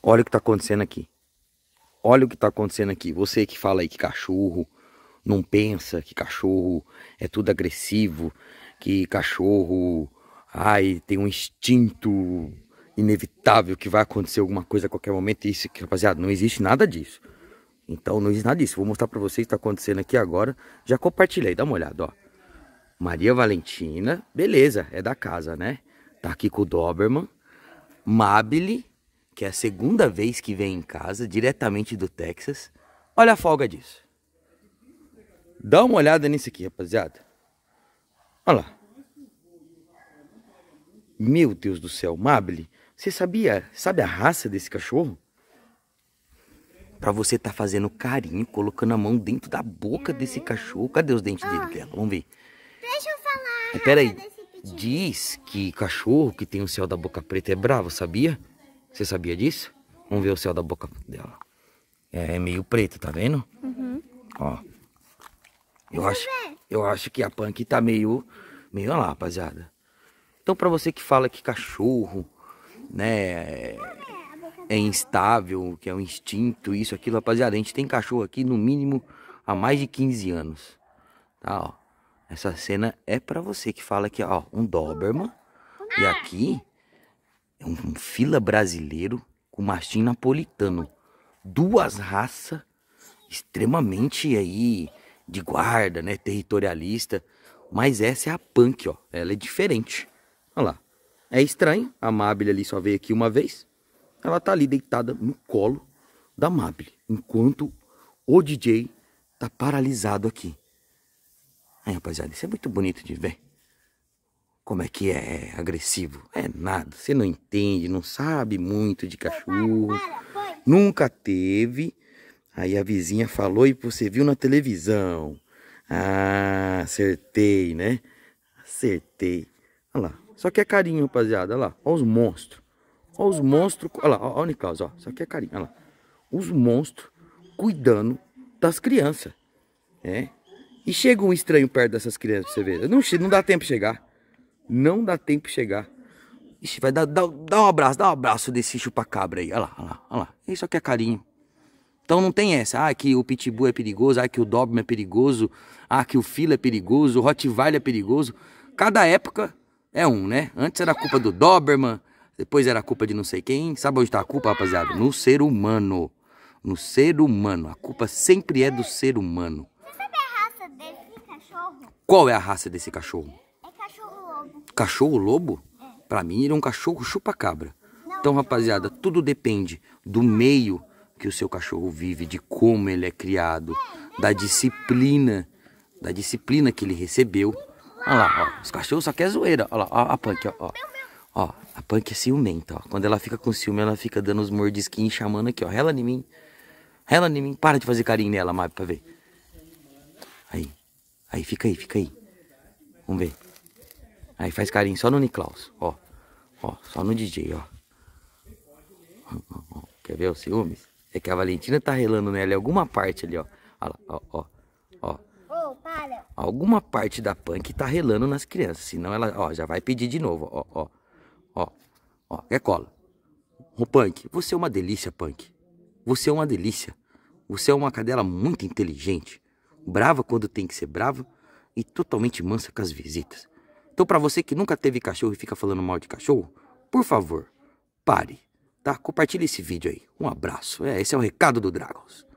Olha o que está acontecendo aqui. Olha o que está acontecendo aqui. Você que fala aí que cachorro não pensa, que cachorro é tudo agressivo, que cachorro, ai, tem um instinto inevitável que vai acontecer alguma coisa a qualquer momento. Isso, rapaziada, não existe nada disso. Então não existe nada disso. Vou mostrar para vocês o que está acontecendo aqui agora. Já compartilhei, dá uma olhada, ó. Maria Valentina, beleza, é da casa, né? Tá aqui com o Doberman, Mabile que é a segunda vez que vem em casa, diretamente do Texas. Olha a folga disso. Dá uma olhada nisso aqui, rapaziada. Olha lá. Meu Deus do céu, Mable, você sabia, sabe a raça desse cachorro? Pra você tá fazendo carinho, colocando a mão dentro da boca desse cachorro. Cadê os dentes dele, Bela? Vamos ver. Deixa eu falar. Peraí, diz que cachorro que tem o céu da boca preta é bravo, sabia? Você sabia disso? Vamos ver o céu da boca dela. É, é meio preto, tá vendo? Uhum. Ó. Eu acho, eu acho que a punk tá meio, meio lá, rapaziada. Então para você que fala que cachorro, né, é instável, que é um instinto, isso, aquilo, rapaziada, a gente tem cachorro aqui no mínimo há mais de 15 anos, tá, ó. Essa cena é para você que fala que, ó, um Doberman, e aqui é um fila brasileiro com mastim napolitano. Duas raças extremamente aí de guarda, né? Territorialista. Mas essa é a punk, ó. Ela é diferente. Olha lá. É estranho. A Mabile ali só veio aqui uma vez. Ela tá ali deitada no colo da Mabile. Enquanto o DJ tá paralisado aqui. Aí, rapaziada, isso é muito bonito de ver. Como é que é? é agressivo. É nada. Você não entende, não sabe muito de cachorro. para, para, Nunca teve. Aí a vizinha falou e você viu na televisão. Ah, acertei, né? Acertei. Olha lá. Só que é carinho, rapaziada. Olha lá. Olha os monstros. Olha os monstros. Olha lá. Olha o Nicaus, ó. Só que é carinho. Olha lá. Os monstros cuidando das crianças. É. E chega um estranho perto dessas crianças pra você ver. Não, não dá tempo de chegar. Não dá tempo de chegar. Ixi, vai dar, dá, dá um abraço, dá um abraço desse chupa-cabra aí. Olha lá, olha lá, olha lá. Isso aqui é carinho. Então não tem essa, ah, que o Pitbull é perigoso, ah, que o Doberman é perigoso, ah, que o Fila é perigoso, o Rottweiler é perigoso. Cada época é um, né? Antes era culpa do Doberman, depois era culpa de não sei quem. Sabe onde está a culpa, rapaziada? No ser humano. No ser humano. A culpa sempre é do ser humano. Você sabe a raça desse cachorro? Qual é a raça desse cachorro? Cachorro lobo? Para mim ele é um cachorro chupa-cabra. Então, rapaziada, tudo depende do meio que o seu cachorro vive, de como ele é criado, da disciplina, da disciplina que ele recebeu. Olha lá, ó, os cachorros só quer zoeira. Olha lá, ó, a Punk, ó, ó. a Punk é ciumenta, ó. Quando ela fica com ciúme, ela fica dando os mordisquinhos, chamando aqui, ó. Rela em mim. Rela em mim. Para de fazer carinho nela, Mab, pra ver. Aí. Aí, fica aí, fica aí. Vamos ver. Aí faz carinho só no Niklaus, ó. Ó, só no DJ, ó. Quer ver o ciúmes? É que a Valentina tá relando nela em alguma parte ali, ó. Olha lá, ó, ó, ó. Alguma parte da punk tá relando nas crianças, senão ela, ó, já vai pedir de novo, ó, ó. Ó, ó, É cola. Ô, punk, você é uma delícia, punk. Você é uma delícia. Você é uma cadela muito inteligente, brava quando tem que ser brava e totalmente mansa com as visitas. Então, para você que nunca teve cachorro e fica falando mal de cachorro, por favor, pare, tá? Compartilhe esse vídeo aí. Um abraço. É, esse é o recado do Dragons.